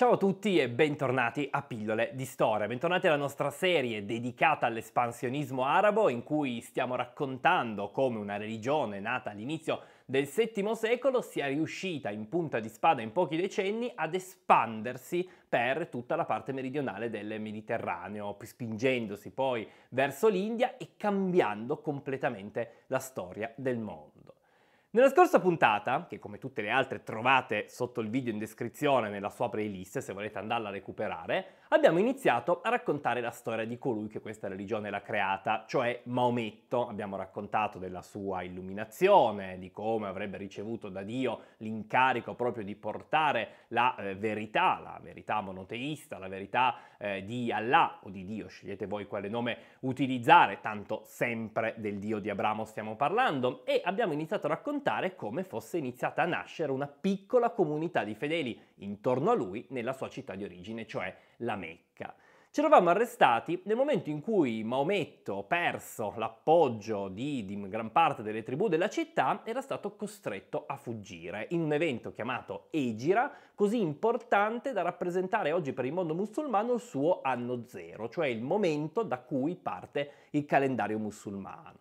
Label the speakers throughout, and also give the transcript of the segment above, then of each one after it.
Speaker 1: Ciao a tutti e bentornati a Pillole di Storia, bentornati alla nostra serie dedicata all'espansionismo arabo in cui stiamo raccontando come una religione nata all'inizio del VII secolo sia riuscita in punta di spada in pochi decenni ad espandersi per tutta la parte meridionale del Mediterraneo, spingendosi poi verso l'India e cambiando completamente la storia del mondo. Nella scorsa puntata, che come tutte le altre trovate sotto il video in descrizione nella sua playlist se volete andarla a recuperare, abbiamo iniziato a raccontare la storia di colui che questa religione l'ha creata, cioè Maometto. Abbiamo raccontato della sua illuminazione, di come avrebbe ricevuto da Dio l'incarico proprio di portare la eh, verità, la verità monoteista, la verità eh, di Allah o di Dio, scegliete voi quale nome utilizzare, tanto sempre del Dio di Abramo stiamo parlando, e abbiamo iniziato a raccontare come fosse iniziata a nascere una piccola comunità di fedeli intorno a lui nella sua città di origine, cioè la Mecca. Ci eravamo arrestati nel momento in cui Maometto, perso l'appoggio di, di, gran parte delle tribù della città, era stato costretto a fuggire in un evento chiamato Egira, così importante da rappresentare oggi per il mondo musulmano il suo anno zero, cioè il momento da cui parte il calendario musulmano.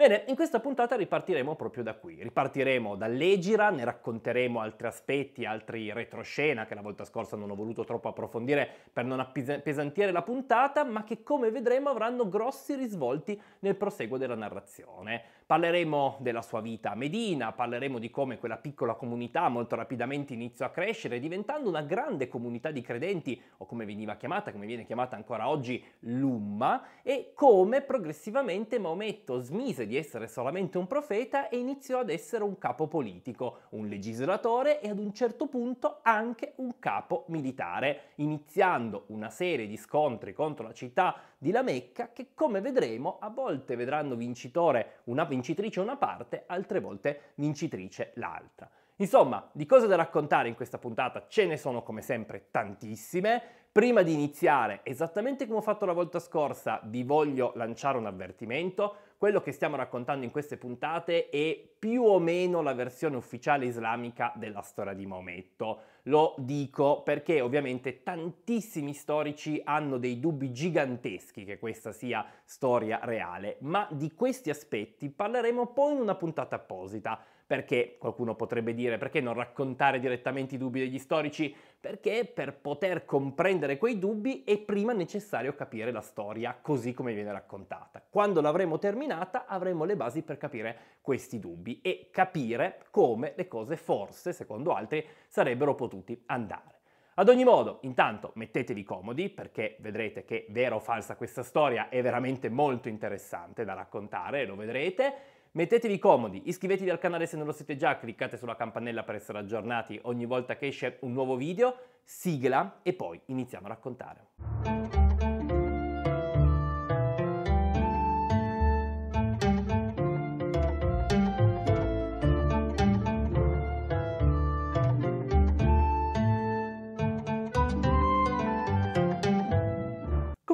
Speaker 1: Bene, in questa puntata ripartiremo proprio da qui. Ripartiremo dall'Egira, ne racconteremo altri aspetti, altri retroscena che la volta scorsa non ho voluto troppo approfondire per non appesantire la puntata, ma che come vedremo avranno grossi risvolti nel proseguo della narrazione. Parleremo della sua vita a Medina, parleremo di come quella piccola comunità molto rapidamente iniziò a crescere, diventando una grande comunità di credenti, o come veniva chiamata, come viene chiamata ancora oggi, l'Umma, e come progressivamente Maometto smise di essere solamente un profeta e iniziò ad essere un capo politico, un legislatore e ad un certo punto anche un capo militare, iniziando una serie di scontri contro la città di La Mecca che, come vedremo, a volte vedranno vincitore una vincitore vincitrice una parte, altre volte vincitrice l'altra. Insomma, di cose da raccontare in questa puntata ce ne sono come sempre tantissime. Prima di iniziare, esattamente come ho fatto la volta scorsa, vi voglio lanciare un avvertimento. Quello che stiamo raccontando in queste puntate è più o meno la versione ufficiale islamica della storia di Maometto. Lo dico perché ovviamente tantissimi storici hanno dei dubbi giganteschi che questa sia storia reale, ma di questi aspetti parleremo poi in una puntata apposita. Perché, qualcuno potrebbe dire, perché non raccontare direttamente i dubbi degli storici? Perché per poter comprendere quei dubbi è prima necessario capire la storia così come viene raccontata. Quando l'avremo terminata avremo le basi per capire questi dubbi e capire come le cose forse, secondo altri, sarebbero potuti andare. Ad ogni modo, intanto mettetevi comodi perché vedrete che vera o falsa questa storia è veramente molto interessante da raccontare, lo vedrete. Mettetevi comodi, iscrivetevi al canale se non lo siete già, cliccate sulla campanella per essere aggiornati ogni volta che esce un nuovo video, sigla e poi iniziamo a raccontare.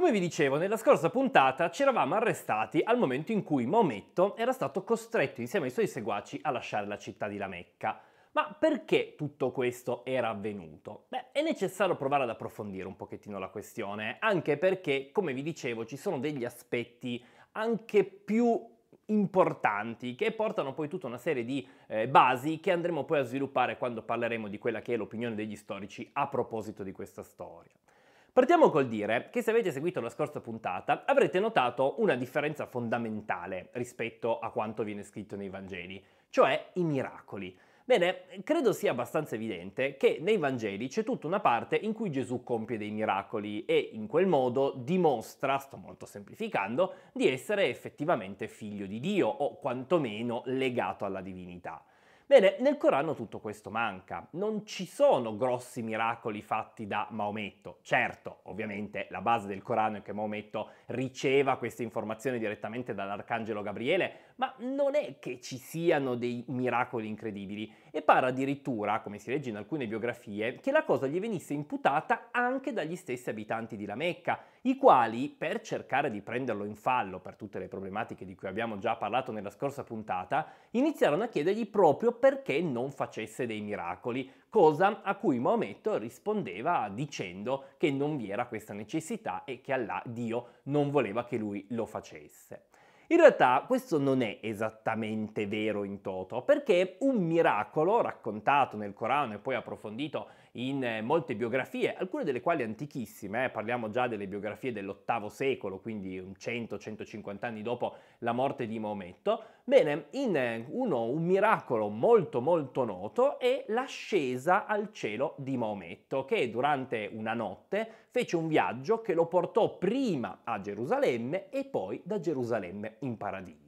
Speaker 1: Come vi dicevo, nella scorsa puntata ci eravamo arrestati al momento in cui Maometto era stato costretto insieme ai suoi seguaci a lasciare la città di La Mecca. Ma perché tutto questo era avvenuto? Beh, è necessario provare ad approfondire un pochettino la questione, anche perché, come vi dicevo, ci sono degli aspetti anche più importanti che portano poi tutta una serie di eh, basi che andremo poi a sviluppare quando parleremo di quella che è l'opinione degli storici a proposito di questa storia. Partiamo col dire che se avete seguito la scorsa puntata avrete notato una differenza fondamentale rispetto a quanto viene scritto nei Vangeli, cioè i miracoli. Bene, credo sia abbastanza evidente che nei Vangeli c'è tutta una parte in cui Gesù compie dei miracoli e in quel modo dimostra, sto molto semplificando, di essere effettivamente figlio di Dio o quantomeno legato alla divinità. Bene, nel Corano tutto questo manca, non ci sono grossi miracoli fatti da Maometto. Certo, ovviamente la base del Corano è che Maometto riceva queste informazioni direttamente dall'arcangelo Gabriele, ma non è che ci siano dei miracoli incredibili e pare addirittura, come si legge in alcune biografie, che la cosa gli venisse imputata anche dagli stessi abitanti di Lamecca, i quali, per cercare di prenderlo in fallo per tutte le problematiche di cui abbiamo già parlato nella scorsa puntata, iniziarono a chiedergli proprio perché non facesse dei miracoli, cosa a cui Maometto rispondeva dicendo che non vi era questa necessità e che Allah, Dio, non voleva che lui lo facesse. In realtà questo non è esattamente vero in toto, perché un miracolo raccontato nel Corano e poi approfondito in eh, molte biografie, alcune delle quali antichissime, eh, parliamo già delle biografie dell'VIII secolo, quindi 100-150 anni dopo la morte di Maometto. Bene, in eh, uno, un miracolo molto molto noto è l'ascesa al cielo di Maometto, che durante una notte fece un viaggio che lo portò prima a Gerusalemme e poi da Gerusalemme in paradiso.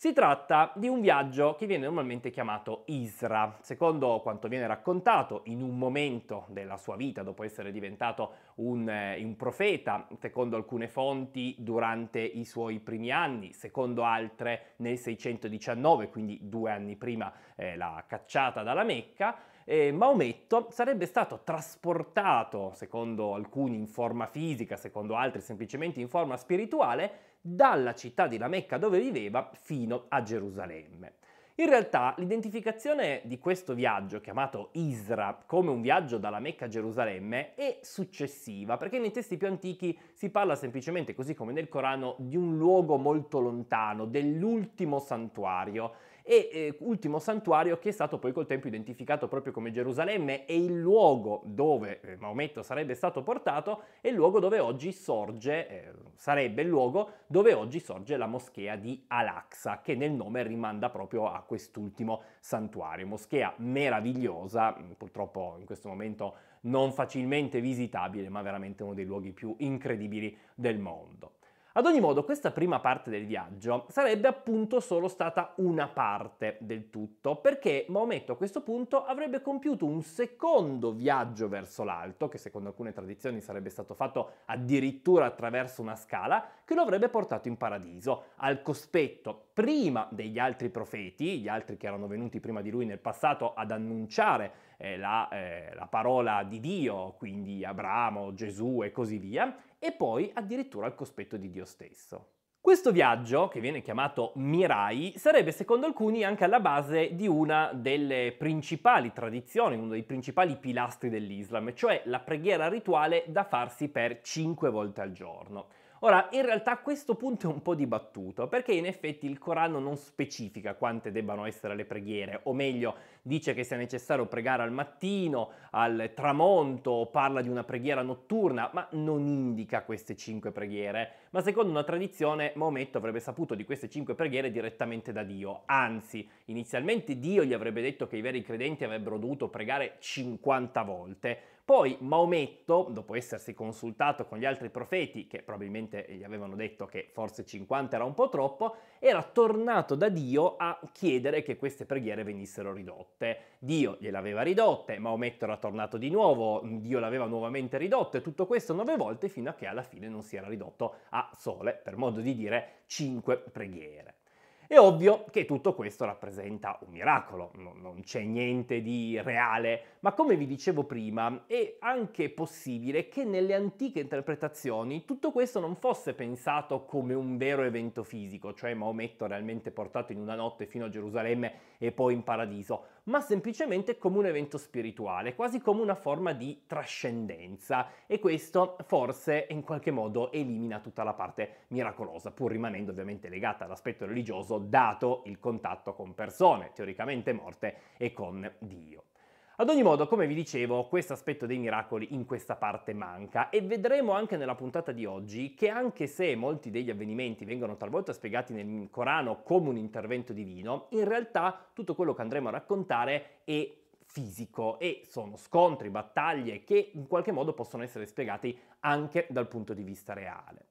Speaker 1: Si tratta di un viaggio che viene normalmente chiamato Isra. Secondo quanto viene raccontato, in un momento della sua vita, dopo essere diventato un, eh, un profeta, secondo alcune fonti durante i suoi primi anni, secondo altre nel 619, quindi due anni prima eh, la cacciata dalla Mecca, eh, Maometto sarebbe stato trasportato, secondo alcuni in forma fisica, secondo altri semplicemente in forma spirituale, dalla città di La Mecca dove viveva fino a Gerusalemme. In realtà l'identificazione di questo viaggio, chiamato Isra, come un viaggio dalla Mecca a Gerusalemme, è successiva, perché nei testi più antichi si parla semplicemente, così come nel Corano, di un luogo molto lontano, dell'ultimo santuario, e eh, ultimo santuario che è stato poi col tempo identificato proprio come Gerusalemme e il luogo dove eh, Maometto sarebbe stato portato è il luogo dove oggi sorge, eh, sarebbe il luogo dove oggi sorge la moschea di Al-Aqsa che nel nome rimanda proprio a quest'ultimo santuario, moschea meravigliosa, mm, purtroppo in questo momento non facilmente visitabile ma veramente uno dei luoghi più incredibili del mondo. Ad ogni modo, questa prima parte del viaggio sarebbe appunto solo stata una parte del tutto, perché Maometto a questo punto avrebbe compiuto un secondo viaggio verso l'alto, che secondo alcune tradizioni sarebbe stato fatto addirittura attraverso una scala, che lo avrebbe portato in paradiso, al cospetto prima degli altri profeti, gli altri che erano venuti prima di lui nel passato ad annunciare eh, la, eh, la parola di Dio, quindi Abramo, Gesù e così via, e poi addirittura al cospetto di Dio stesso. Questo viaggio, che viene chiamato Mirai, sarebbe secondo alcuni anche alla base di una delle principali tradizioni, uno dei principali pilastri dell'Islam, cioè la preghiera rituale da farsi per cinque volte al giorno. Ora, in realtà questo punto è un po' dibattuto, perché in effetti il Corano non specifica quante debbano essere le preghiere, o meglio, dice che sia necessario pregare al mattino, al tramonto, parla di una preghiera notturna, ma non indica queste cinque preghiere. Ma secondo una tradizione, Maometto avrebbe saputo di queste cinque preghiere direttamente da Dio. Anzi, inizialmente Dio gli avrebbe detto che i veri credenti avrebbero dovuto pregare 50 volte, poi Maometto, dopo essersi consultato con gli altri profeti, che probabilmente gli avevano detto che forse 50 era un po' troppo, era tornato da Dio a chiedere che queste preghiere venissero ridotte. Dio gliele aveva ridotte, Maometto era tornato di nuovo, Dio l'aveva nuovamente ridotto e tutto questo nove volte fino a che alla fine non si era ridotto a sole, per modo di dire, cinque preghiere. È ovvio che tutto questo rappresenta un miracolo, no, non c'è niente di reale, ma come vi dicevo prima è anche possibile che nelle antiche interpretazioni tutto questo non fosse pensato come un vero evento fisico, cioè Maometto realmente portato in una notte fino a Gerusalemme e poi in paradiso, ma semplicemente come un evento spirituale, quasi come una forma di trascendenza e questo forse in qualche modo elimina tutta la parte miracolosa, pur rimanendo ovviamente legata all'aspetto religioso dato il contatto con persone teoricamente morte e con Dio. Ad ogni modo, come vi dicevo, questo aspetto dei miracoli in questa parte manca e vedremo anche nella puntata di oggi che anche se molti degli avvenimenti vengono talvolta spiegati nel Corano come un intervento divino, in realtà tutto quello che andremo a raccontare è fisico e sono scontri, battaglie che in qualche modo possono essere spiegati anche dal punto di vista reale.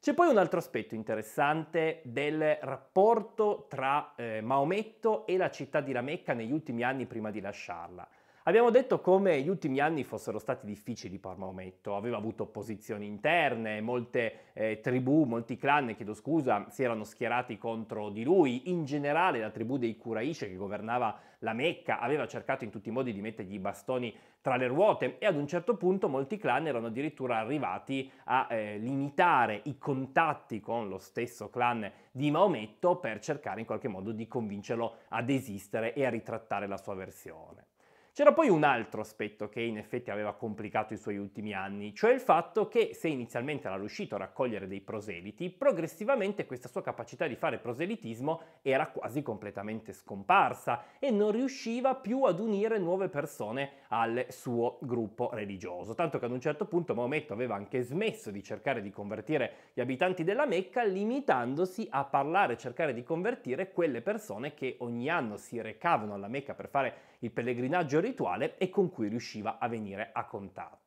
Speaker 1: C'è poi un altro aspetto interessante del rapporto tra eh, Maometto e la città di Ramecca negli ultimi anni prima di lasciarla. Abbiamo detto come gli ultimi anni fossero stati difficili per Maometto, aveva avuto opposizioni interne, molte eh, tribù, molti clan, chiedo scusa, si erano schierati contro di lui, in generale la tribù dei Quraish che governava la Mecca aveva cercato in tutti i modi di mettergli i bastoni tra le ruote e ad un certo punto molti clan erano addirittura arrivati a eh, limitare i contatti con lo stesso clan di Maometto per cercare in qualche modo di convincerlo a desistere e a ritrattare la sua versione. C'era poi un altro aspetto che in effetti aveva complicato i suoi ultimi anni, cioè il fatto che se inizialmente era riuscito a raccogliere dei proseliti, progressivamente questa sua capacità di fare proselitismo era quasi completamente scomparsa e non riusciva più ad unire nuove persone al suo gruppo religioso, tanto che ad un certo punto Maometto aveva anche smesso di cercare di convertire gli abitanti della Mecca, limitandosi a parlare e cercare di convertire quelle persone che ogni anno si recavano alla Mecca per fare il pellegrinaggio rituale e con cui riusciva a venire a contatto.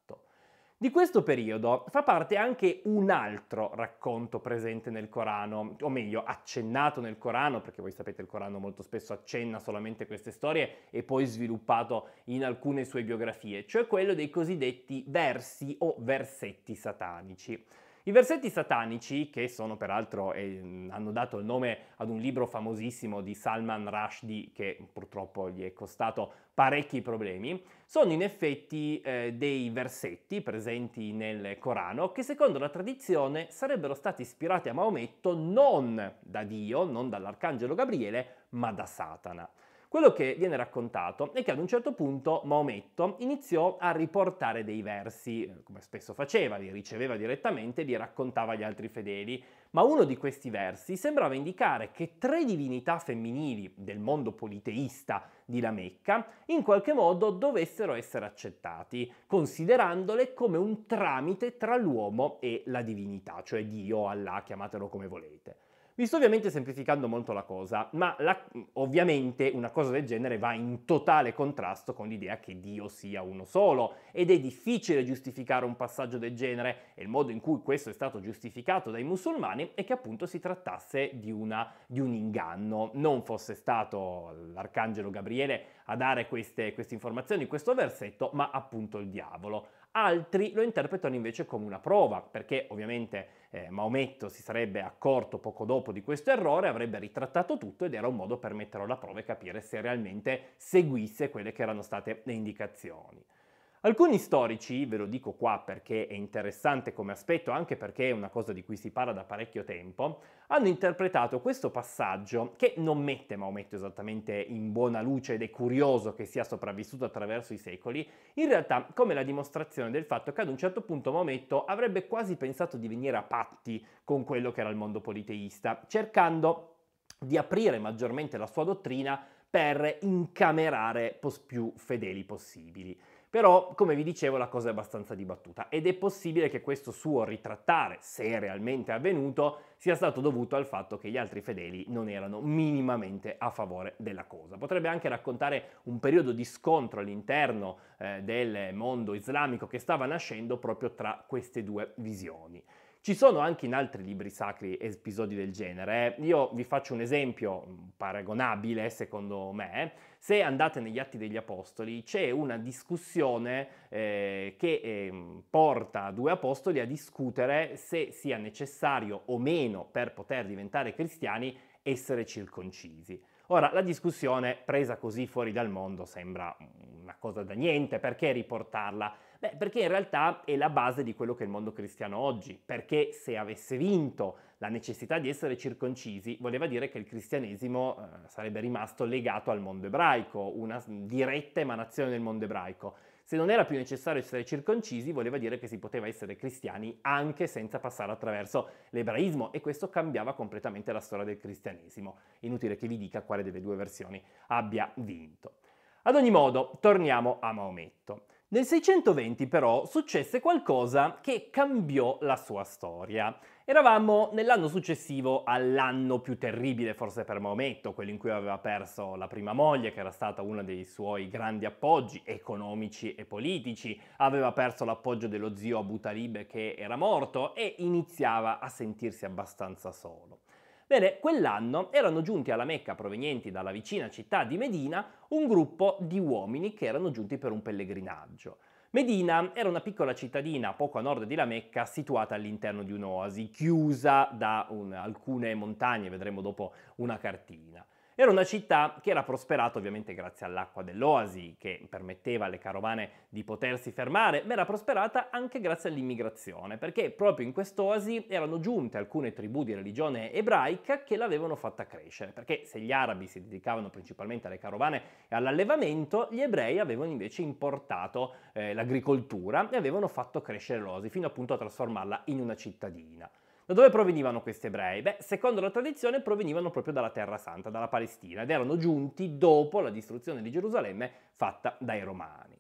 Speaker 1: Di questo periodo fa parte anche un altro racconto presente nel Corano, o meglio accennato nel Corano, perché voi sapete il Corano molto spesso accenna solamente queste storie e poi sviluppato in alcune sue biografie, cioè quello dei cosiddetti versi o versetti satanici. I versetti satanici, che sono peraltro, eh, hanno dato il nome ad un libro famosissimo di Salman Rushdie, che purtroppo gli è costato parecchi problemi, sono in effetti eh, dei versetti presenti nel Corano che secondo la tradizione sarebbero stati ispirati a Maometto non da Dio, non dall'arcangelo Gabriele, ma da Satana. Quello che viene raccontato è che ad un certo punto Maometto iniziò a riportare dei versi, eh, come spesso faceva, li riceveva direttamente e li raccontava agli altri fedeli, ma uno di questi versi sembrava indicare che tre divinità femminili del mondo politeista di la Mecca in qualche modo dovessero essere accettati, considerandole come un tramite tra l'uomo e la divinità, cioè Dio, Allah, chiamatelo come volete. Vi sto ovviamente semplificando molto la cosa, ma la, ovviamente una cosa del genere va in totale contrasto con l'idea che Dio sia uno solo ed è difficile giustificare un passaggio del genere e il modo in cui questo è stato giustificato dai musulmani è che appunto si trattasse di, una, di un inganno, non fosse stato l'arcangelo Gabriele a dare queste, queste informazioni, questo versetto, ma appunto il diavolo altri lo interpretano invece come una prova, perché ovviamente eh, Maometto si sarebbe accorto poco dopo di questo errore, avrebbe ritrattato tutto ed era un modo per metterlo alla prova e capire se realmente seguisse quelle che erano state le indicazioni. Alcuni storici, ve lo dico qua perché è interessante come aspetto, anche perché è una cosa di cui si parla da parecchio tempo, hanno interpretato questo passaggio, che non mette Maometto esattamente in buona luce ed è curioso che sia sopravvissuto attraverso i secoli, in realtà come la dimostrazione del fatto che ad un certo punto Maometto avrebbe quasi pensato di venire a patti con quello che era il mondo politeista, cercando di aprire maggiormente la sua dottrina per incamerare più fedeli possibili. Però, come vi dicevo, la cosa è abbastanza dibattuta ed è possibile che questo suo ritrattare, se realmente avvenuto, sia stato dovuto al fatto che gli altri fedeli non erano minimamente a favore della cosa. Potrebbe anche raccontare un periodo di scontro all'interno eh, del mondo islamico che stava nascendo proprio tra queste due visioni. Ci sono anche in altri libri sacri episodi del genere. Eh. Io vi faccio un esempio mm, paragonabile, secondo me, se andate negli Atti degli Apostoli c'è una discussione eh, che eh, porta due apostoli a discutere se sia necessario o meno per poter diventare cristiani essere circoncisi. Ora, la discussione presa così fuori dal mondo sembra una cosa da niente, perché riportarla? Beh, perché in realtà è la base di quello che è il mondo cristiano oggi, perché se avesse vinto la necessità di essere circoncisi voleva dire che il cristianesimo eh, sarebbe rimasto legato al mondo ebraico, una diretta emanazione del mondo ebraico. Se non era più necessario essere circoncisi, voleva dire che si poteva essere cristiani anche senza passare attraverso l'ebraismo e questo cambiava completamente la storia del cristianesimo. Inutile che vi dica quale delle due versioni abbia vinto. Ad ogni modo, torniamo a Maometto. Nel 620 però successe qualcosa che cambiò la sua storia. Eravamo nell'anno successivo all'anno più terribile forse per Maometto, quello in cui aveva perso la prima moglie, che era stata uno dei suoi grandi appoggi economici e politici, aveva perso l'appoggio dello zio Abu Talib che era morto e iniziava a sentirsi abbastanza solo. Bene, quell'anno erano giunti alla Mecca provenienti dalla vicina città di Medina un gruppo di uomini che erano giunti per un pellegrinaggio. Medina era una piccola cittadina poco a nord di La Mecca situata all'interno di un'oasi, chiusa da un, alcune montagne, vedremo dopo una cartina. Era una città che era prosperata ovviamente grazie all'acqua dell'oasi, che permetteva alle carovane di potersi fermare, ma era prosperata anche grazie all'immigrazione, perché proprio in quest'oasi erano giunte alcune tribù di religione ebraica che l'avevano fatta crescere, perché se gli arabi si dedicavano principalmente alle carovane e all'allevamento, gli ebrei avevano invece importato eh, l'agricoltura e avevano fatto crescere l'oasi, fino appunto a trasformarla in una cittadina. Da dove provenivano questi ebrei? Beh, secondo la tradizione provenivano proprio dalla Terra Santa, dalla Palestina, ed erano giunti dopo la distruzione di Gerusalemme fatta dai Romani.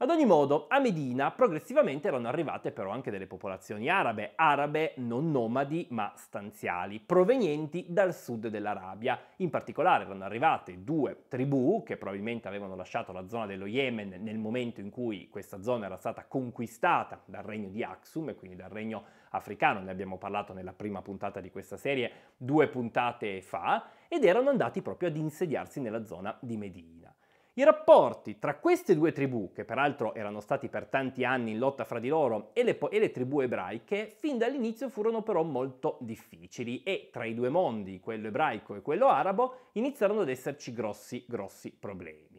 Speaker 1: Ad ogni modo, a Medina progressivamente erano arrivate però anche delle popolazioni arabe, arabe non nomadi ma stanziali, provenienti dal sud dell'Arabia. In particolare erano arrivate due tribù che probabilmente avevano lasciato la zona dello Yemen nel momento in cui questa zona era stata conquistata dal regno di Aksum e quindi dal regno africano, ne abbiamo parlato nella prima puntata di questa serie due puntate fa, ed erano andati proprio ad insediarsi nella zona di Medina. I rapporti tra queste due tribù, che peraltro erano stati per tanti anni in lotta fra di loro, e le, e le tribù ebraiche, fin dall'inizio furono però molto difficili e tra i due mondi, quello ebraico e quello arabo, iniziarono ad esserci grossi, grossi problemi.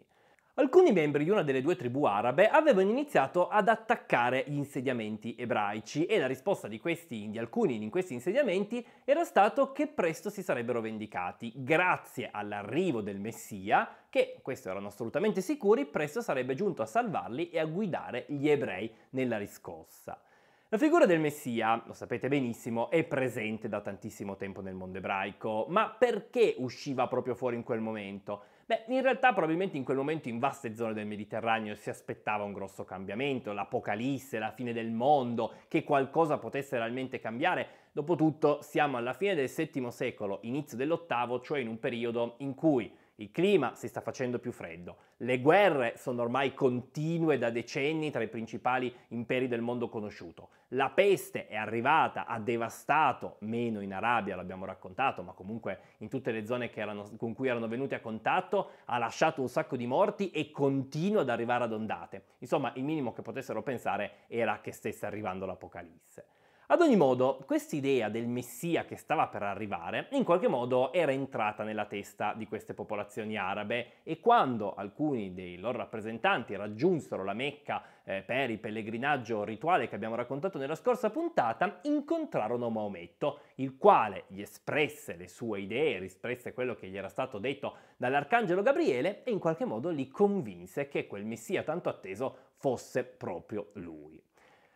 Speaker 1: Alcuni membri di una delle due tribù arabe avevano iniziato ad attaccare gli insediamenti ebraici e la risposta di, questi, di alcuni di questi insediamenti era stato che presto si sarebbero vendicati, grazie all'arrivo del Messia, che, questo erano assolutamente sicuri, presto sarebbe giunto a salvarli e a guidare gli ebrei nella riscossa. La figura del Messia, lo sapete benissimo, è presente da tantissimo tempo nel mondo ebraico, ma perché usciva proprio fuori in quel momento? Beh, in realtà probabilmente in quel momento in vaste zone del Mediterraneo si aspettava un grosso cambiamento, l'apocalisse, la fine del mondo, che qualcosa potesse realmente cambiare. Dopotutto siamo alla fine del VII secolo, inizio dell'VIII, cioè in un periodo in cui il clima si sta facendo più freddo, le guerre sono ormai continue da decenni tra i principali imperi del mondo conosciuto, la peste è arrivata, ha devastato, meno in Arabia l'abbiamo raccontato, ma comunque in tutte le zone erano, con cui erano venuti a contatto, ha lasciato un sacco di morti e continua ad arrivare ad ondate. Insomma, il minimo che potessero pensare era che stesse arrivando l'Apocalisse. Ad ogni modo, quest'idea del messia che stava per arrivare in qualche modo era entrata nella testa di queste popolazioni arabe e quando alcuni dei loro rappresentanti raggiunsero la Mecca eh, per il pellegrinaggio rituale che abbiamo raccontato nella scorsa puntata, incontrarono Maometto, il quale gli espresse le sue idee, espresse quello che gli era stato detto dall'arcangelo Gabriele e in qualche modo li convinse che quel messia tanto atteso fosse proprio lui.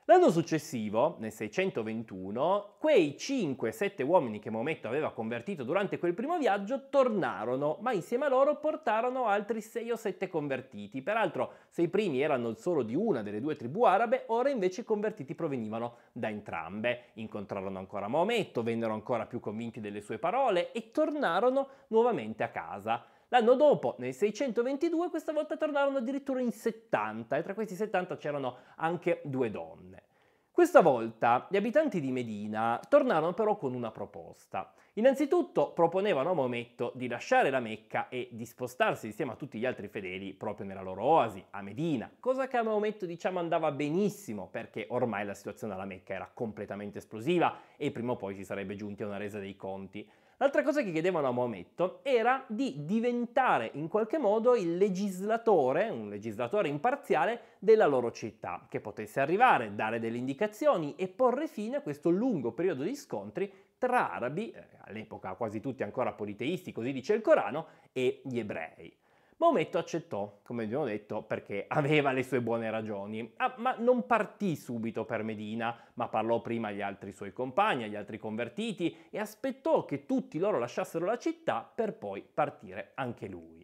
Speaker 1: L'anno successivo, nel 621, quei 5-7 uomini che Maometto aveva convertito durante quel primo viaggio tornarono, ma insieme a loro portarono altri 6 o 7 convertiti. Peraltro, se i primi erano solo di una delle due tribù arabe, ora invece i convertiti provenivano da entrambe. Incontrarono ancora Maometto, vennero ancora più convinti delle sue parole e tornarono nuovamente a casa. L'anno dopo, nel 622, questa volta tornarono addirittura in 70 e tra questi 70 c'erano anche due donne. Questa volta gli abitanti di Medina tornarono però con una proposta. Innanzitutto proponevano a Maometto di lasciare la Mecca e di spostarsi insieme a tutti gli altri fedeli proprio nella loro oasi, a Medina, cosa che a Maometto diciamo andava benissimo perché ormai la situazione alla Mecca era completamente esplosiva e prima o poi si sarebbe giunti a una resa dei conti. L'altra cosa che chiedevano a Maometto era di diventare in qualche modo il legislatore, un legislatore imparziale della loro città, che potesse arrivare, dare delle indicazioni e porre fine a questo lungo periodo di scontri tra arabi, eh, all'epoca quasi tutti ancora politeisti, così dice il Corano, e gli ebrei. Maometto accettò, come abbiamo detto, perché aveva le sue buone ragioni, ah, ma non partì subito per Medina, ma parlò prima agli altri suoi compagni, agli altri convertiti e aspettò che tutti loro lasciassero la città per poi partire anche lui.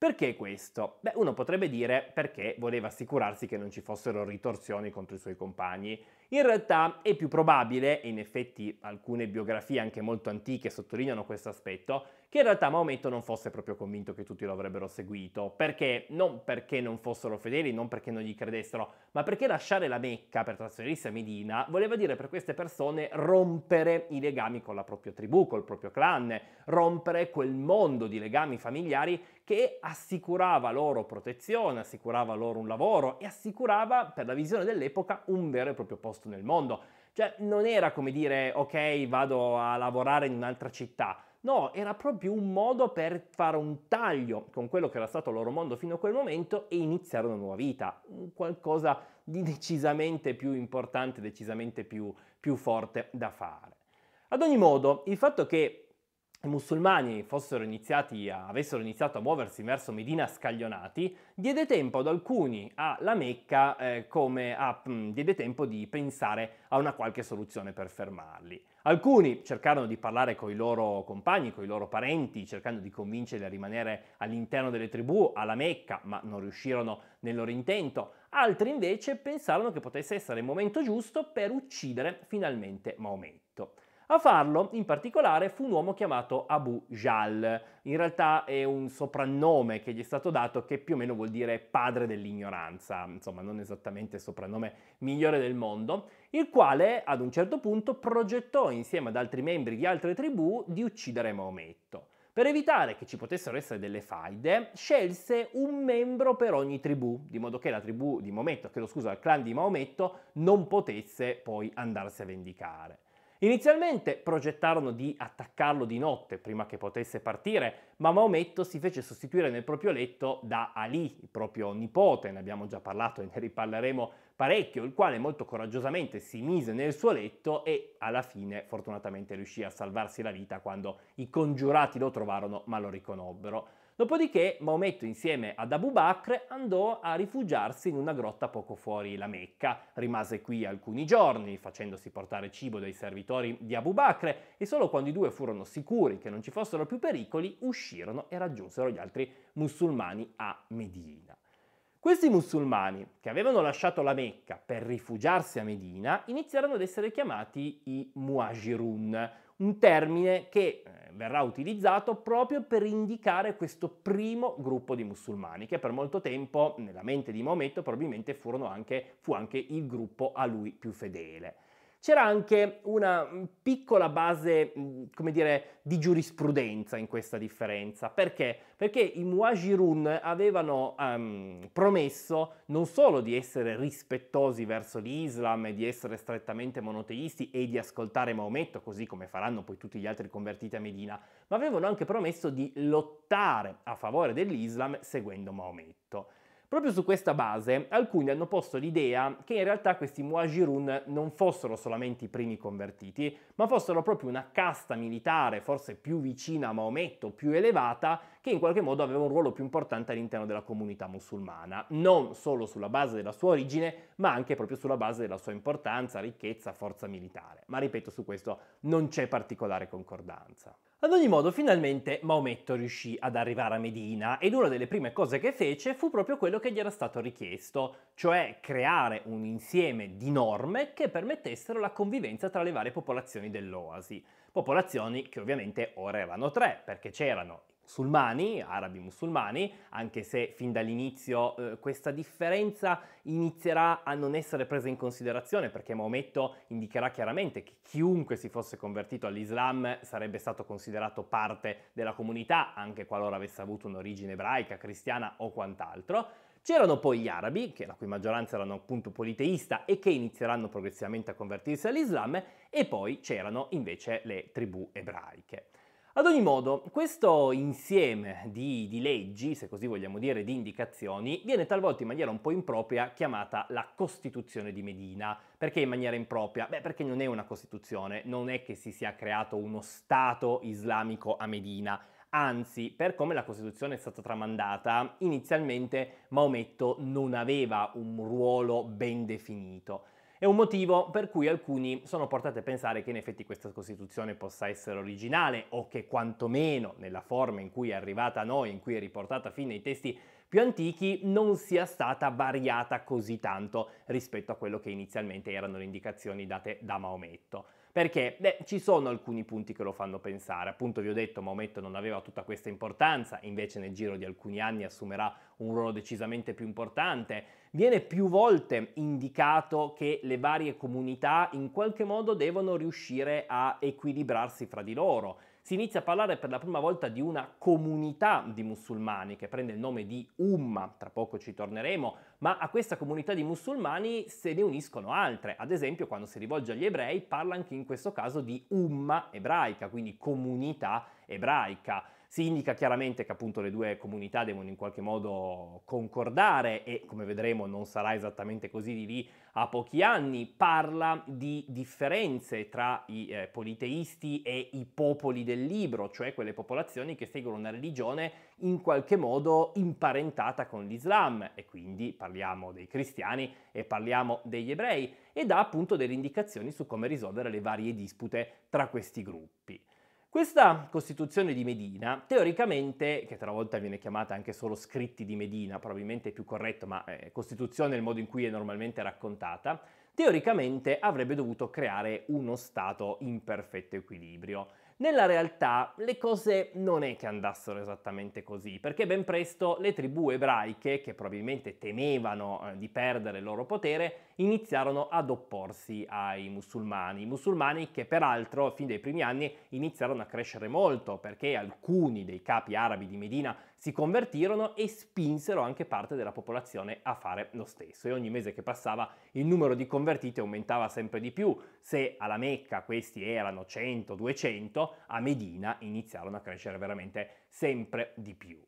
Speaker 1: Perché questo? Beh, uno potrebbe dire perché voleva assicurarsi che non ci fossero ritorsioni contro i suoi compagni. In realtà è più probabile, e in effetti alcune biografie anche molto antiche sottolineano questo aspetto, che in realtà Maometto non fosse proprio convinto che tutti lo avrebbero seguito. Perché? Non perché non fossero fedeli, non perché non gli credessero, ma perché lasciare la Mecca per trasferirsi a Medina voleva dire per queste persone rompere i legami con la propria tribù, col proprio clan, rompere quel mondo di legami familiari che assicurava loro protezione, assicurava loro un lavoro e assicurava, per la visione dell'epoca, un vero e proprio posto nel mondo. Cioè non era come dire ok vado a lavorare in un'altra città, No, era proprio un modo per fare un taglio con quello che era stato il loro mondo fino a quel momento e iniziare una nuova vita, qualcosa di decisamente più importante, decisamente più, più forte da fare. Ad ogni modo, il fatto che i musulmani a, avessero iniziato a muoversi verso Medina scaglionati, diede tempo ad alcuni alla Mecca eh, come a, mh, diede tempo di pensare a una qualche soluzione per fermarli. Alcuni cercarono di parlare con i loro compagni, con i loro parenti, cercando di convincerli a rimanere all'interno delle tribù, alla Mecca, ma non riuscirono nel loro intento. Altri invece pensarono che potesse essere il momento giusto per uccidere finalmente Maometto. A farlo, in particolare, fu un uomo chiamato Abu Jal. In realtà è un soprannome che gli è stato dato che più o meno vuol dire padre dell'ignoranza, insomma non esattamente il soprannome migliore del mondo, il quale ad un certo punto progettò insieme ad altri membri di altre tribù di uccidere Maometto. Per evitare che ci potessero essere delle faide, scelse un membro per ogni tribù, di modo che la tribù di Maometto, che lo scusa, il clan di Maometto, non potesse poi andarsi a vendicare. Inizialmente progettarono di attaccarlo di notte prima che potesse partire, ma Maometto si fece sostituire nel proprio letto da Ali, il proprio nipote, ne abbiamo già parlato e ne riparleremo parecchio, il quale molto coraggiosamente si mise nel suo letto e alla fine fortunatamente riuscì a salvarsi la vita quando i congiurati lo trovarono ma lo riconobbero. Dopodiché Maometto insieme ad Abu Bakr andò a rifugiarsi in una grotta poco fuori la Mecca. Rimase qui alcuni giorni facendosi portare cibo dai servitori di Abu Bakr e solo quando i due furono sicuri che non ci fossero più pericoli uscirono e raggiunsero gli altri musulmani a Medina. Questi musulmani, che avevano lasciato la Mecca per rifugiarsi a Medina, iniziarono ad essere chiamati i Muajirun, un termine che eh, verrà utilizzato proprio per indicare questo primo gruppo di musulmani, che per molto tempo nella mente di Maometto probabilmente anche, fu anche il gruppo a lui più fedele. C'era anche una mm, piccola base, mm, come dire, di giurisprudenza in questa differenza. Perché? Perché i Muajirun avevano um, promesso non solo di essere rispettosi verso l'Islam e di essere strettamente monoteisti e di ascoltare Maometto, così come faranno poi tutti gli altri convertiti a Medina, ma avevano anche promesso di lottare a favore dell'Islam seguendo Maometto. Proprio su questa base, alcuni hanno posto l'idea che in realtà questi Muajirun non fossero solamente i primi convertiti, ma fossero proprio una casta militare, forse più vicina a Maometto, più elevata, che in qualche modo aveva un ruolo più importante all'interno della comunità musulmana, non solo sulla base della sua origine, ma anche proprio sulla base della sua importanza, ricchezza, forza militare. Ma ripeto, su questo non c'è particolare concordanza. Ad ogni modo, finalmente Maometto riuscì ad arrivare a Medina ed una delle prime cose che fece fu proprio quello che gli era stato richiesto, cioè creare un insieme di norme che permettessero la convivenza tra le varie popolazioni dell'oasi. Popolazioni che ovviamente ora erano tre, perché c'erano i musulmani, arabi musulmani, anche se fin dall'inizio eh, questa differenza inizierà a non essere presa in considerazione perché Maometto indicherà chiaramente che chiunque si fosse convertito all'Islam sarebbe stato considerato parte della comunità, anche qualora avesse avuto un'origine ebraica, cristiana o quant'altro. C'erano poi gli arabi, che la cui maggioranza erano appunto politeista e che inizieranno progressivamente a convertirsi all'Islam, e poi c'erano invece le tribù ebraiche. Ad ogni modo, questo insieme di, di, leggi, se così vogliamo dire, di indicazioni, viene talvolta in maniera un po' impropria chiamata la Costituzione di Medina. Perché in maniera impropria? Beh, perché non è una Costituzione, non è che si sia creato uno Stato islamico a Medina. Anzi, per come la Costituzione è stata tramandata, inizialmente Maometto non aveva un ruolo ben definito. È un motivo per cui alcuni sono portati a pensare che in effetti questa Costituzione possa essere originale o che quantomeno nella forma in cui è arrivata a noi, in cui è riportata fino ai testi più antichi non sia stata variata così tanto rispetto a quello che inizialmente erano le indicazioni date da Maometto. Perché? Beh, ci sono alcuni punti che lo fanno pensare. Appunto vi ho detto, Maometto non aveva tutta questa importanza, invece nel giro di alcuni anni assumerà un ruolo decisamente più importante. Viene più volte indicato che le varie comunità in qualche modo devono riuscire a equilibrarsi fra di loro si inizia a parlare per la prima volta di una comunità di musulmani che prende il nome di Umma, tra poco ci torneremo, ma a questa comunità di musulmani se ne uniscono altre, ad esempio quando si rivolge agli ebrei parla anche in questo caso di Umma ebraica, quindi comunità ebraica. Si indica chiaramente che appunto le due comunità devono in qualche modo concordare e come vedremo non sarà esattamente così di lì a pochi anni. Parla di differenze tra i eh, politeisti e i popoli del libro, cioè quelle popolazioni che seguono una religione in qualche modo imparentata con l'Islam e quindi parliamo dei cristiani e parliamo degli ebrei e dà appunto delle indicazioni su come risolvere le varie dispute tra questi gruppi. Questa Costituzione di Medina, teoricamente, che talvolta viene chiamata anche solo scritti di Medina, probabilmente è più corretto, ma eh, Costituzione è il modo in cui è normalmente raccontata, teoricamente avrebbe dovuto creare uno stato in perfetto equilibrio. Nella realtà le cose non è che andassero esattamente così, perché ben presto le tribù ebraiche, che probabilmente temevano eh, di perdere il loro potere, iniziarono ad opporsi ai musulmani. I Musulmani che peraltro fin dai primi anni iniziarono a crescere molto, perché alcuni dei capi arabi di Medina si convertirono e spinsero anche parte della popolazione a fare lo stesso. E ogni mese che passava il numero di convertiti aumentava sempre di più. Se alla Mecca questi erano 100, 200, a Medina iniziarono a crescere veramente sempre di più.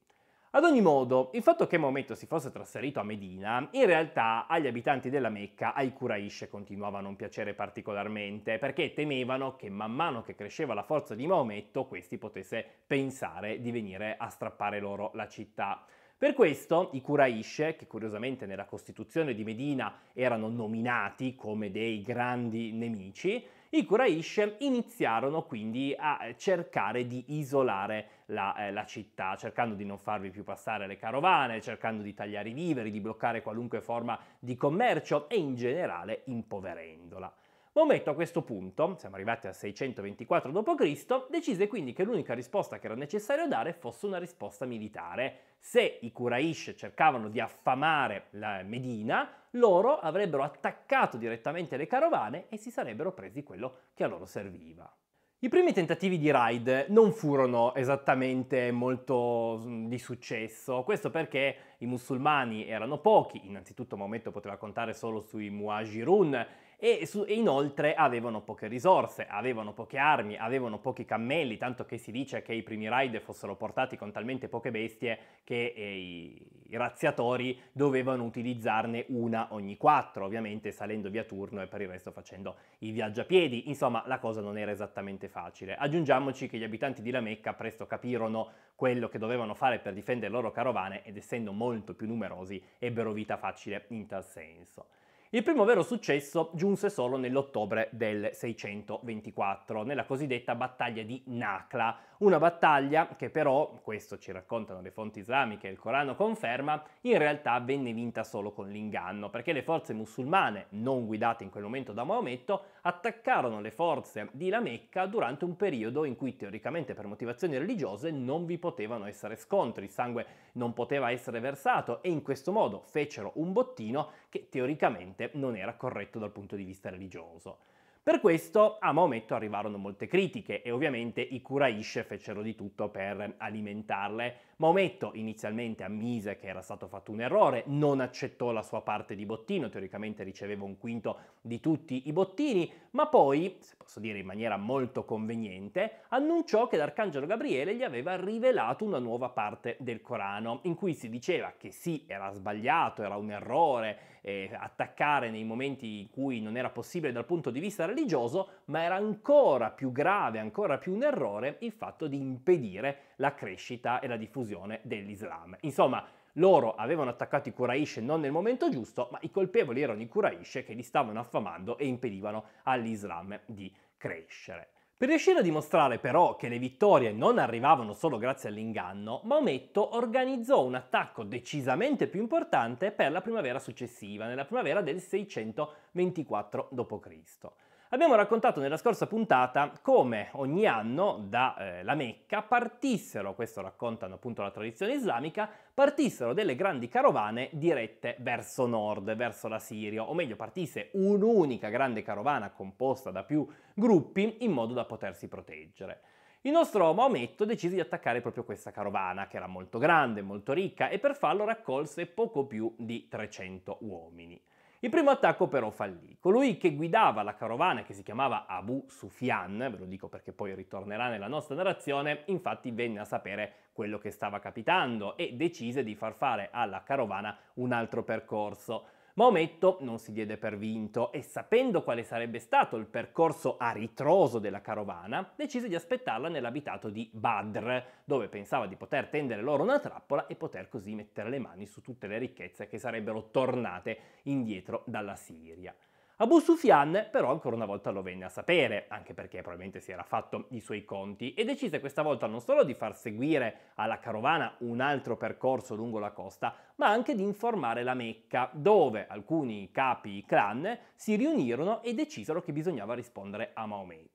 Speaker 1: Ad ogni modo, il fatto che Maometto si fosse trasferito a Medina, in realtà agli abitanti della Mecca, ai Quraysh, continuava a non piacere particolarmente, perché temevano che man mano che cresceva la forza di Maometto, questi potesse pensare di venire a strappare loro la città. Per questo i Quraysh, che curiosamente nella Costituzione di Medina erano nominati come dei grandi nemici, i Quraysh iniziarono quindi a eh, cercare di isolare la, eh, la, città, cercando di non farvi più passare le carovane, cercando di tagliare i viveri, di bloccare qualunque forma di commercio e in generale impoverendola. Mometto a questo punto, siamo arrivati al 624 d.C., decise quindi che l'unica risposta che era necessario dare fosse una risposta militare, se i Quraysh cercavano di affamare la Medina, loro avrebbero attaccato direttamente le carovane e si sarebbero presi quello che a loro serviva. I primi tentativi di raid non furono esattamente molto di successo, questo perché i musulmani erano pochi, innanzitutto Maometto poteva contare solo sui muajirun, e, su, e, inoltre avevano poche risorse, avevano poche armi, avevano pochi cammelli, tanto che si dice che i primi raid fossero portati con talmente poche bestie che eh, i, i razziatori dovevano utilizzarne una ogni quattro, ovviamente salendo via turno e per il resto facendo i viaggi a piedi. Insomma, la cosa non era esattamente facile. Aggiungiamoci che gli abitanti di La Mecca presto capirono quello che dovevano fare per difendere le loro carovane ed essendo molto più numerosi ebbero vita facile in tal senso. Il primo vero successo giunse solo nell'ottobre del 624, nella cosiddetta battaglia di Nakla, una battaglia che però, questo ci raccontano le fonti islamiche e il Corano conferma, in realtà venne vinta solo con l'inganno, perché le forze musulmane, non guidate in quel momento da Maometto, attaccarono le forze di La Mecca durante un periodo in cui teoricamente per motivazioni religiose non vi potevano essere scontri, il sangue non poteva essere versato e in questo modo fecero un bottino che teoricamente non era corretto dal punto di vista religioso. Per questo a Maometto arrivarono molte critiche e ovviamente i Quraish fecero di tutto per alimentarle, Maometto inizialmente ammise che era stato fatto un errore, non accettò la sua parte di bottino, teoricamente riceveva un quinto di tutti i bottini, ma poi, se posso dire in maniera molto conveniente, annunciò che l'arcangelo Gabriele gli aveva rivelato una nuova parte del Corano, in cui si diceva che sì, era sbagliato, era un errore eh, attaccare nei momenti in cui non era possibile dal punto di vista religioso, ma era ancora più grave, ancora più un errore il fatto di impedire la crescita e la diffusione dell'Islam. Insomma, loro avevano attaccato i Quraysh non nel momento giusto, ma i colpevoli erano i Quraysh che li stavano affamando e impedivano all'Islam di crescere. Per riuscire a dimostrare però che le vittorie non arrivavano solo grazie all'inganno, Maometto organizzò un attacco decisamente più importante per la primavera successiva, nella primavera del 624 d.C. Abbiamo raccontato nella scorsa puntata come ogni anno da eh, La Mecca partissero, questo raccontano appunto la tradizione islamica, partissero delle grandi carovane dirette verso nord, verso la Siria, o meglio partisse un'unica grande carovana composta da più gruppi in modo da potersi proteggere. Il nostro Maometto decise di attaccare proprio questa carovana, che era molto grande, molto ricca, e per farlo raccolse poco più di 300 uomini. Il primo attacco però fallì. Colui che guidava la carovana che si chiamava Abu Sufyan, ve lo dico perché poi ritornerà nella nostra narrazione, infatti venne a sapere quello che stava capitando e decise di far fare alla carovana un altro percorso. Maometto non si diede per vinto e sapendo quale sarebbe stato il percorso a ritroso della carovana, decise di aspettarla nell'abitato di Badr, dove pensava di poter tendere loro una trappola e poter così mettere le mani su tutte le ricchezze che sarebbero tornate indietro dalla Siria. Abu Sufyan però ancora una volta lo venne a sapere, anche perché probabilmente si era fatto i suoi conti, e decise questa volta non solo di far seguire alla carovana un altro percorso lungo la costa, ma anche di informare la Mecca, dove alcuni capi clan si riunirono e decisero che bisognava rispondere a Maometto.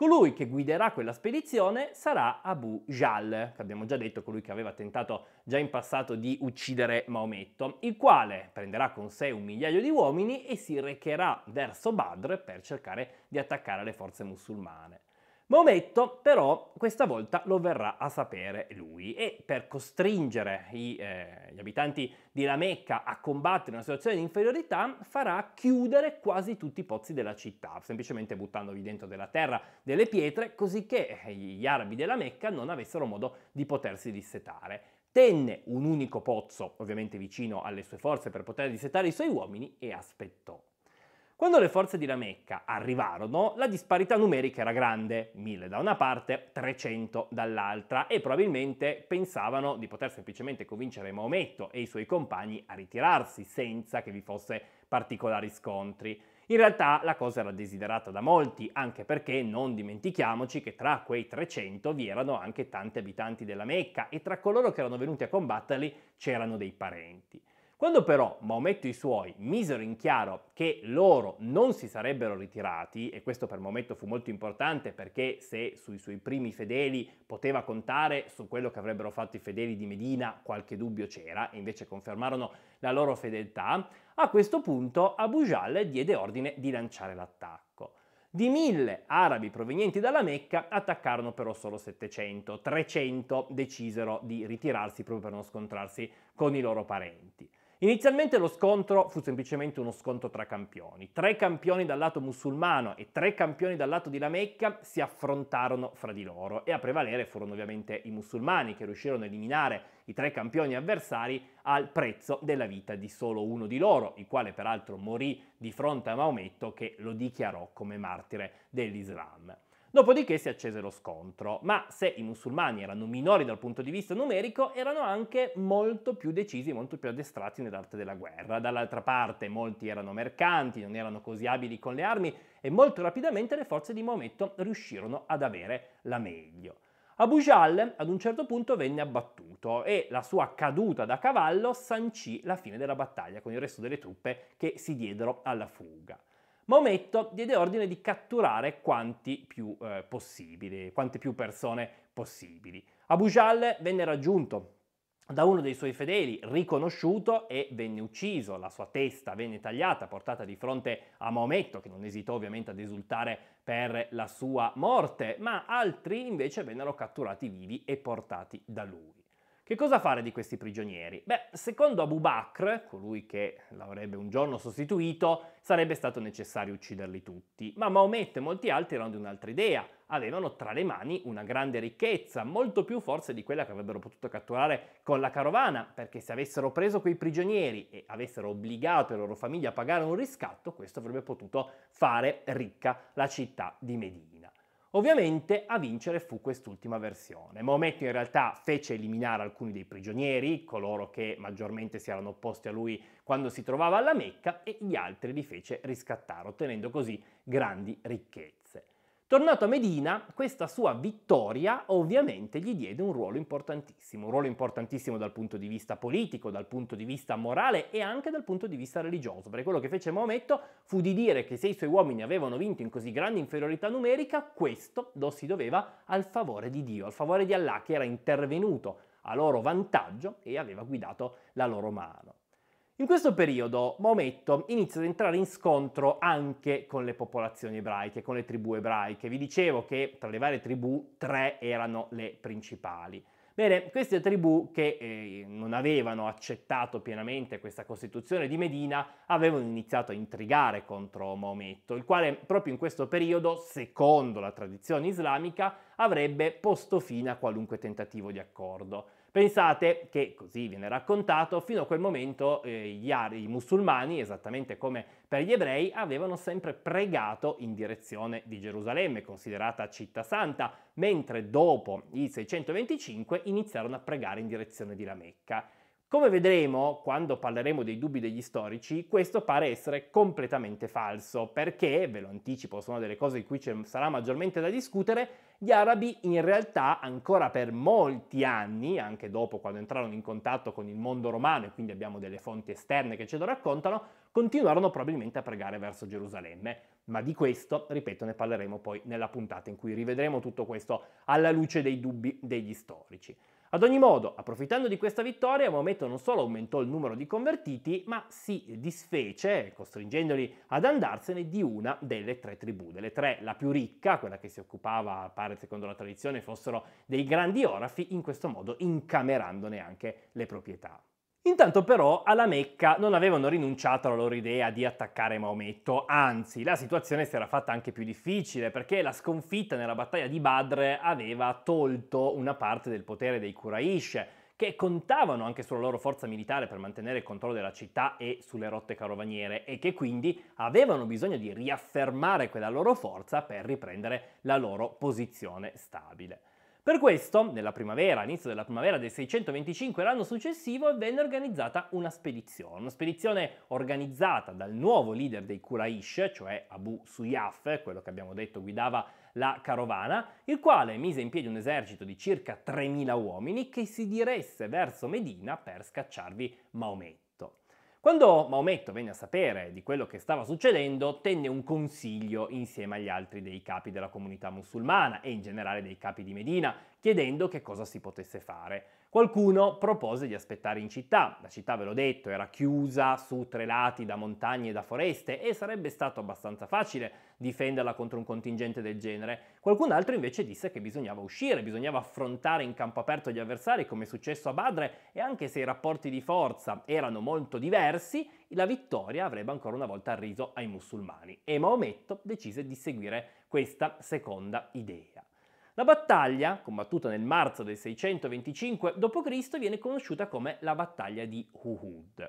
Speaker 1: Colui che guiderà quella spedizione sarà Abu Jal, che abbiamo già detto colui che aveva tentato già in passato di uccidere Maometto, il quale prenderà con sé un migliaio di uomini e si recherà verso Badr per cercare di attaccare le forze musulmane. Maometto però questa volta lo verrà a sapere lui e per costringere i, eh, gli abitanti di La Mecca a combattere una situazione di inferiorità farà chiudere quasi tutti i pozzi della città, semplicemente buttandovi dentro della terra delle pietre così che eh, gli arabi della Mecca non avessero modo di potersi dissetare. Tenne un unico pozzo, ovviamente vicino alle sue forze per poter dissetare i suoi uomini, e aspettò. Quando le forze di Lamecca arrivarono, la disparità numerica era grande, 1000 da una parte, 300 dall'altra, e probabilmente pensavano di poter semplicemente convincere Maometto e i suoi compagni a ritirarsi senza che vi fosse particolari scontri. In realtà la cosa era desiderata da molti, anche perché non dimentichiamoci che tra quei 300 vi erano anche tanti abitanti della Mecca e tra coloro che erano venuti a combatterli c'erano dei parenti. Quando però Maometto e i suoi misero in chiaro che loro non si sarebbero ritirati, e questo per Maometto fu molto importante perché se sui suoi primi fedeli poteva contare su quello che avrebbero fatto i fedeli di Medina, qualche dubbio c'era, e invece confermarono la loro fedeltà, a questo punto Abu Jahl diede ordine di lanciare l'attacco. Di mille arabi provenienti dalla Mecca attaccarono però solo 700, 300 decisero di ritirarsi proprio per non scontrarsi con i loro parenti. Inizialmente lo scontro fu semplicemente uno scontro tra campioni. Tre campioni dal lato musulmano e tre campioni dal lato di la Mecca si affrontarono fra di loro e a prevalere furono ovviamente i musulmani che riuscirono a eliminare i tre campioni avversari al prezzo della vita di solo uno di loro, il quale peraltro morì di fronte a Maometto che lo dichiarò come martire dell'Islam. Dopodiché si accese lo scontro, ma se i musulmani erano minori dal punto di vista numerico, erano anche molto più decisi, molto più addestrati nell'arte della guerra. Dall'altra parte molti erano mercanti, non erano così abili con le armi e molto rapidamente le forze di Maometto riuscirono ad avere la meglio. Abu Jahl ad un certo punto venne abbattuto e la sua caduta da cavallo sancì la fine della battaglia con il resto delle truppe che si diedero alla fuga. Maometto diede ordine di catturare quanti più eh, possibili, quante più persone possibili. Abu Jahl venne raggiunto da uno dei suoi fedeli, riconosciuto e venne ucciso, la sua testa venne tagliata, portata di fronte a Maometto, che non esitò ovviamente ad esultare per la sua morte, ma altri invece vennero catturati vivi e portati da lui. Che cosa fare di questi prigionieri? Beh, secondo Abu Bakr, colui che l'avrebbe un giorno sostituito, sarebbe stato necessario ucciderli tutti, ma Maometto e molti altri erano di un'altra idea, avevano tra le mani una grande ricchezza, molto più forse di quella che avrebbero potuto catturare con la carovana, perché se avessero preso quei prigionieri e avessero obbligato le loro famiglie a pagare un riscatto, questo avrebbe potuto fare ricca la città di Medina. Ovviamente a vincere fu quest'ultima versione. Maometto in realtà fece eliminare alcuni dei prigionieri, coloro che maggiormente si erano opposti a lui quando si trovava alla Mecca, e gli altri li fece riscattare, ottenendo così grandi ricchezze. Tornato a Medina, questa sua vittoria ovviamente gli diede un ruolo importantissimo, un ruolo importantissimo dal punto di vista politico, dal punto di vista morale e anche dal punto di vista religioso, perché quello che fece Maometto fu di dire che se i suoi uomini avevano vinto in così grande inferiorità numerica, questo lo si doveva al favore di Dio, al favore di Allah che era intervenuto a loro vantaggio e aveva guidato la loro mano. In questo periodo Maometto inizia ad entrare in scontro anche con le popolazioni ebraiche, con le tribù ebraiche. Vi dicevo che tra le varie tribù tre erano le principali. Bene, queste tribù che eh, non avevano accettato pienamente questa costituzione di Medina avevano iniziato a intrigare contro Maometto, il quale proprio in questo periodo, secondo la tradizione islamica, avrebbe posto fine a qualunque tentativo di accordo. Pensate che, così viene raccontato, fino a quel momento eh, gli ari, i musulmani, esattamente come per gli ebrei, avevano sempre pregato in direzione di Gerusalemme, considerata città santa, mentre dopo il 625 iniziarono a pregare in direzione di la Mecca. Come vedremo quando parleremo dei dubbi degli storici, questo pare essere completamente falso, perché, ve lo anticipo, sono delle cose di cui ci sarà maggiormente da discutere, gli arabi in realtà ancora per molti anni, anche dopo quando entrarono in contatto con il mondo romano, e quindi abbiamo delle fonti esterne che ce lo raccontano, continuarono probabilmente a pregare verso Gerusalemme. Ma di questo, ripeto, ne parleremo poi nella puntata in cui rivedremo tutto questo alla luce dei dubbi degli storici. Ad ogni modo, approfittando di questa vittoria, Maometto non solo aumentò il numero di convertiti, ma si disfece, costringendoli ad andarsene, di una delle tre tribù. Delle tre, la più ricca, quella che si occupava, pare secondo la tradizione, fossero dei grandi orafi, in questo modo incamerandone anche le proprietà. Intanto però alla Mecca non avevano rinunciato alla loro idea di attaccare Maometto, anzi la situazione si era fatta anche più difficile perché la sconfitta nella battaglia di Badr aveva tolto una parte del potere dei Quraysh che contavano anche sulla loro forza militare per mantenere il controllo della città e sulle rotte carovaniere e che quindi avevano bisogno di riaffermare quella loro forza per riprendere la loro posizione stabile. Per questo, nella primavera, all'inizio della primavera del 625 l'anno successivo, venne organizzata una spedizione, una spedizione organizzata dal nuovo leader dei Quraysh, cioè Abu Suyaf, quello che abbiamo detto guidava la carovana, il quale mise in piedi un esercito di circa 3.000 uomini che si diresse verso Medina per scacciarvi Maometto. Quando Maometto venne a sapere di quello che stava succedendo, tenne un consiglio insieme agli altri dei capi della comunità musulmana e in generale dei capi di Medina, chiedendo che cosa si potesse fare. Qualcuno propose di aspettare in città, la città ve l'ho detto era chiusa su tre lati da montagne e da foreste e sarebbe stato abbastanza facile difenderla contro un contingente del genere. Qualcun altro invece disse che bisognava uscire, bisognava affrontare in campo aperto gli avversari come è successo a Badre e anche se i rapporti di forza erano molto diversi, la vittoria avrebbe ancora una volta riso ai musulmani e Maometto decise di seguire questa seconda idea. La battaglia, combattuta nel marzo del 625 d.C., viene conosciuta come la battaglia di Uhud.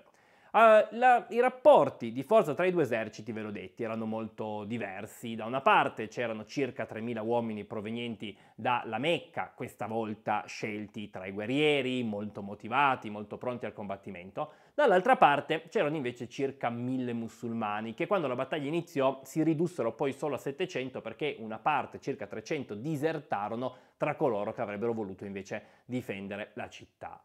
Speaker 1: Uh, la, I rapporti di forza tra i due eserciti, ve l'ho detto, erano molto diversi. Da una parte c'erano circa 3.000 uomini provenienti dalla Mecca, questa volta scelti tra i guerrieri, molto motivati, molto pronti al combattimento. Dall'altra parte c'erano invece circa 1.000 musulmani che quando la battaglia iniziò si ridussero poi solo a 700 perché una parte, circa 300, disertarono tra coloro che avrebbero voluto invece difendere la città.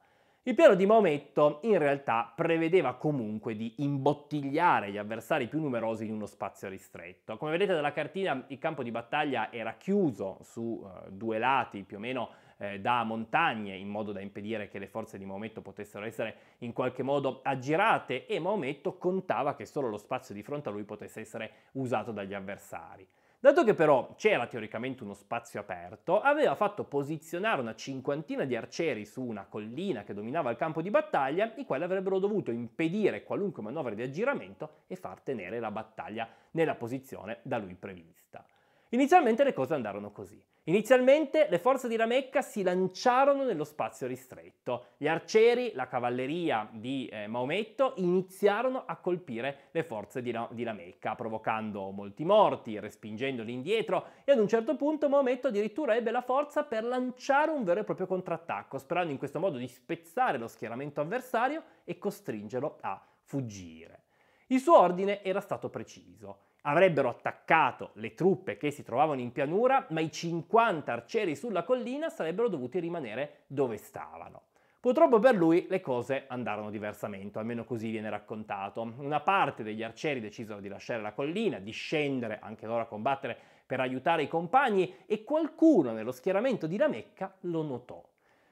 Speaker 1: Il piano di Maometto in realtà prevedeva comunque di imbottigliare gli avversari più numerosi in uno spazio ristretto. Come vedete dalla cartina il campo di battaglia era chiuso su eh, due lati più o meno eh, da montagne in modo da impedire che le forze di Maometto potessero essere in qualche modo aggirate e Maometto contava che solo lo spazio di fronte a lui potesse essere usato dagli avversari. Dato che però c'era teoricamente uno spazio aperto, aveva fatto posizionare una cinquantina di arcieri su una collina che dominava il campo di battaglia, i quali avrebbero dovuto impedire qualunque manovra di aggiramento e far tenere la battaglia nella posizione da lui prevista. Inizialmente le cose andarono così. Inizialmente le forze di Lamecca si lanciarono nello spazio ristretto. Gli arcieri, la cavalleria di eh, Maometto, iniziarono a colpire le forze di, di Lamecca, provocando molti morti, respingendoli indietro e ad un certo punto Maometto addirittura ebbe la forza per lanciare un vero e proprio contrattacco, sperando in questo modo di spezzare lo schieramento avversario e costringerlo a fuggire. Il suo ordine era stato preciso. Avrebbero attaccato le truppe che si trovavano in pianura, ma i 50 arcieri sulla collina sarebbero dovuti rimanere dove stavano. Purtroppo per lui le cose andarono diversamente, almeno così viene raccontato. Una parte degli arcieri decisero di lasciare la collina, di scendere anche loro a combattere per aiutare i compagni e qualcuno nello schieramento di Ramecca lo notò.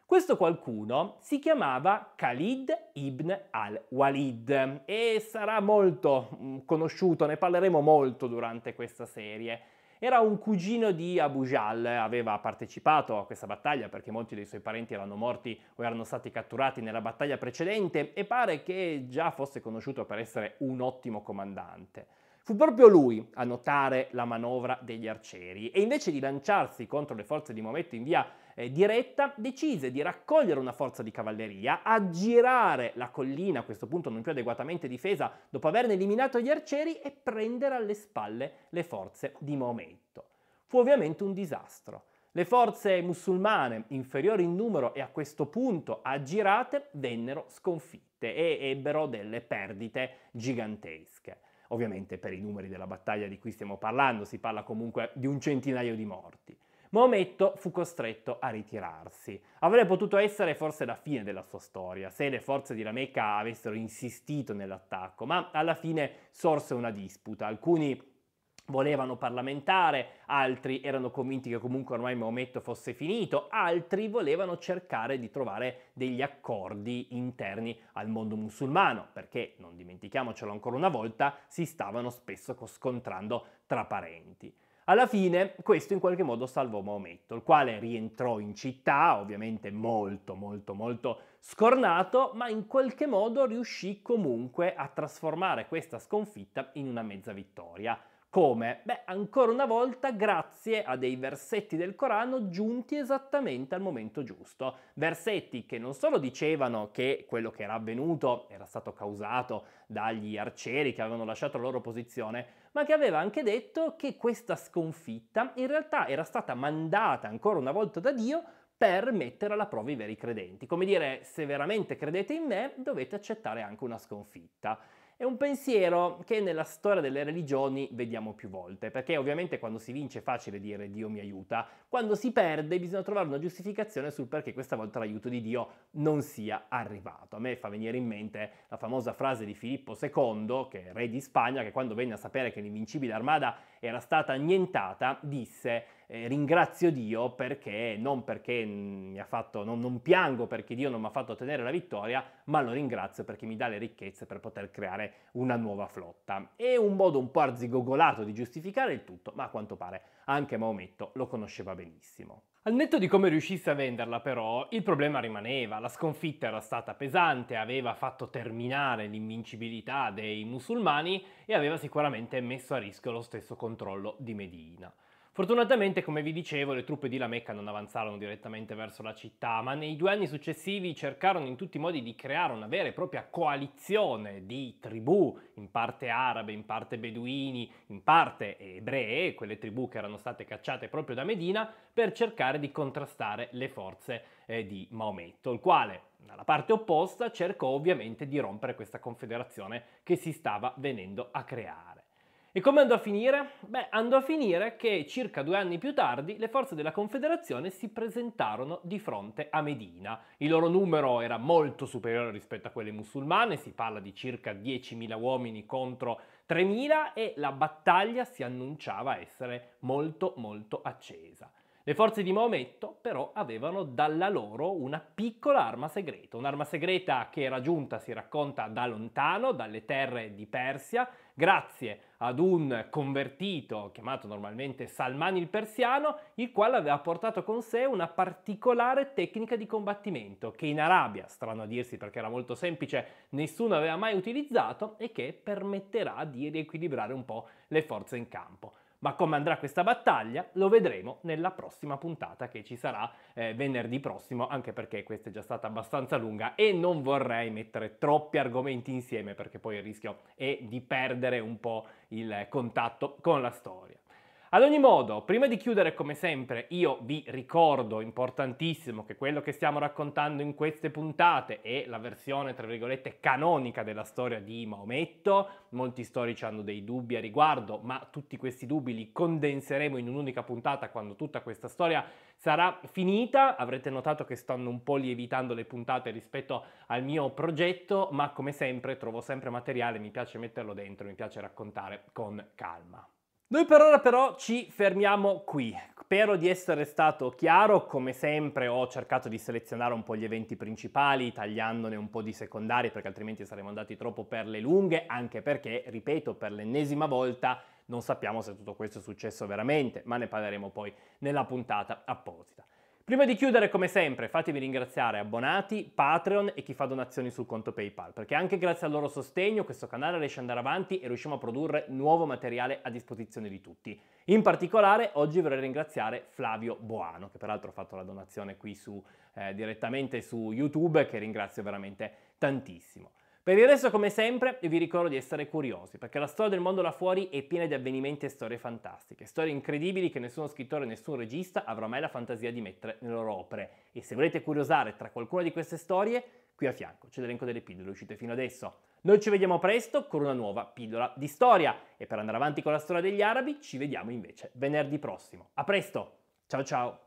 Speaker 1: Questo qualcuno si chiamava Khalid ibn al-Walid e sarà molto mm, conosciuto, ne parleremo molto durante questa serie. Era un cugino di Abu Jal, aveva partecipato a questa battaglia perché molti dei suoi parenti erano morti o erano stati catturati nella battaglia precedente e pare che già fosse conosciuto per essere un ottimo comandante. Fu proprio lui a notare la manovra degli arcieri e invece di lanciarsi contro le forze di Maometto in via eh, diretta, decise di raccogliere una forza di cavalleria, aggirare la collina, a questo punto non più adeguatamente difesa, dopo averne eliminato gli arcieri e prendere alle spalle le forze di Maometto. Fu ovviamente un disastro. Le forze musulmane, inferiori in numero e a questo punto aggirate, vennero sconfitte e ebbero delle perdite gigantesche. Ovviamente per i numeri della battaglia di cui stiamo parlando si parla comunque di un centinaio di morti. Maometto fu costretto a ritirarsi. Avrebbe potuto essere forse la fine della sua storia, se le forze di Ramecca avessero insistito nell'attacco, ma alla fine sorse una disputa. Alcuni volevano parlamentare, altri erano convinti che comunque ormai Maometto fosse finito, altri volevano cercare di trovare degli accordi interni al mondo musulmano, perché non dimentichiamocelo ancora una volta, si stavano spesso scontrando tra parenti. Alla fine questo in qualche modo salvò Maometto, il quale rientrò in città, ovviamente molto molto molto scornato, ma in qualche modo riuscì comunque a trasformare questa sconfitta in una mezza vittoria. Come? Beh, ancora una volta grazie a dei versetti del Corano giunti esattamente al momento giusto. Versetti che non solo dicevano che quello che era avvenuto era stato causato dagli arcieri che avevano lasciato la loro posizione, ma che aveva anche detto che questa sconfitta in realtà era stata mandata ancora una volta da Dio per mettere alla prova i veri credenti. Come dire, se veramente credete in me, dovete accettare anche una sconfitta. È un pensiero che nella storia delle religioni vediamo più volte, perché ovviamente quando si vince è facile dire Dio mi aiuta, quando si perde bisogna trovare una giustificazione sul perché questa volta l'aiuto di Dio non sia arrivato. A me fa venire in mente la famosa frase di Filippo II, che è re di Spagna, che quando venne a sapere che l'invincibile armada era stata annientata, disse eh, ringrazio Dio perché non perché mi ha fatto, non, non piango perché Dio non mi ha fatto ottenere la vittoria, ma lo ringrazio perché mi dà le ricchezze per poter creare una nuova flotta. È un modo un po' arzigogolato di giustificare il tutto, ma a quanto pare anche Maometto lo conosceva benissimo. Al netto di come riuscisse a venderla però, il problema rimaneva, la sconfitta era stata pesante, aveva fatto terminare l'invincibilità dei musulmani e aveva sicuramente messo a rischio lo stesso controllo di Medina. Fortunatamente, come vi dicevo, le truppe di Lamecca non avanzarono direttamente verso la città, ma nei due anni successivi cercarono in tutti i modi di creare una vera e propria coalizione di tribù, in parte arabe, in parte beduini, in parte ebree, quelle tribù che erano state cacciate proprio da Medina, per cercare di contrastare le forze eh, di Maometto, il quale dalla parte opposta cercò ovviamente di rompere questa confederazione che si stava venendo a creare. E come andò a finire? Beh, andò a finire che circa due anni più tardi le forze della Confederazione si presentarono di fronte a Medina. Il loro numero era molto superiore rispetto a quelle musulmane, si parla di circa 10.000 uomini contro 3.000 e la battaglia si annunciava essere molto molto accesa. Le forze di Maometto però avevano dalla loro una piccola arma segreta, un'arma segreta che era giunta, si racconta, da lontano, dalle terre di Persia, grazie ad un convertito chiamato normalmente Salman il Persiano, il quale aveva portato con sé una particolare tecnica di combattimento che in Arabia, strano a dirsi perché era molto semplice, nessuno aveva mai utilizzato e che permetterà di riequilibrare un po' le forze in campo. Ma come andrà questa battaglia lo vedremo nella prossima puntata che ci sarà eh, venerdì prossimo, anche perché questa è già stata abbastanza lunga e non vorrei mettere troppi argomenti insieme perché poi il rischio è di perdere un po' il contatto con la storia. Ad ogni modo, prima di chiudere come sempre, io vi ricordo importantissimo che quello che stiamo raccontando in queste puntate è la versione tra virgolette canonica della storia di Maometto. Molti storici hanno dei dubbi a riguardo, ma tutti questi dubbi li condenseremo in un'unica puntata quando tutta questa storia sarà finita. Avrete notato che stanno un po' lievitando le puntate rispetto al mio progetto, ma come sempre trovo sempre materiale, mi piace metterlo dentro, mi piace raccontare con calma. Noi per ora però ci fermiamo qui. Spero di essere stato chiaro, come sempre ho cercato di selezionare un po' gli eventi principali, tagliandone un po' di secondari perché altrimenti saremmo andati troppo per le lunghe, anche perché, ripeto, per l'ennesima volta non sappiamo se tutto questo è successo veramente, ma ne parleremo poi nella puntata apposita. Prima di chiudere, come sempre, fatemi ringraziare abbonati, Patreon e chi fa donazioni sul conto PayPal, perché anche grazie al loro sostegno questo canale riesce ad andare avanti e riusciamo a produrre nuovo materiale a disposizione di tutti. In particolare, oggi vorrei ringraziare Flavio Boano, che peraltro ha fatto la donazione qui su, eh, direttamente su YouTube, che ringrazio veramente tantissimo. Per il resto, come sempre, vi ricordo di essere curiosi, perché la storia del mondo là fuori è piena di avvenimenti e storie fantastiche, storie incredibili che nessuno scrittore, nessun regista avrà mai la fantasia di mettere nelle loro opere. E se volete curiosare tra qualcuna di queste storie, qui a fianco c'è l'elenco delle pillole uscite fino adesso. Noi ci vediamo presto con una nuova pillola di storia e per andare avanti con la storia degli arabi ci vediamo invece venerdì prossimo. A presto, ciao ciao!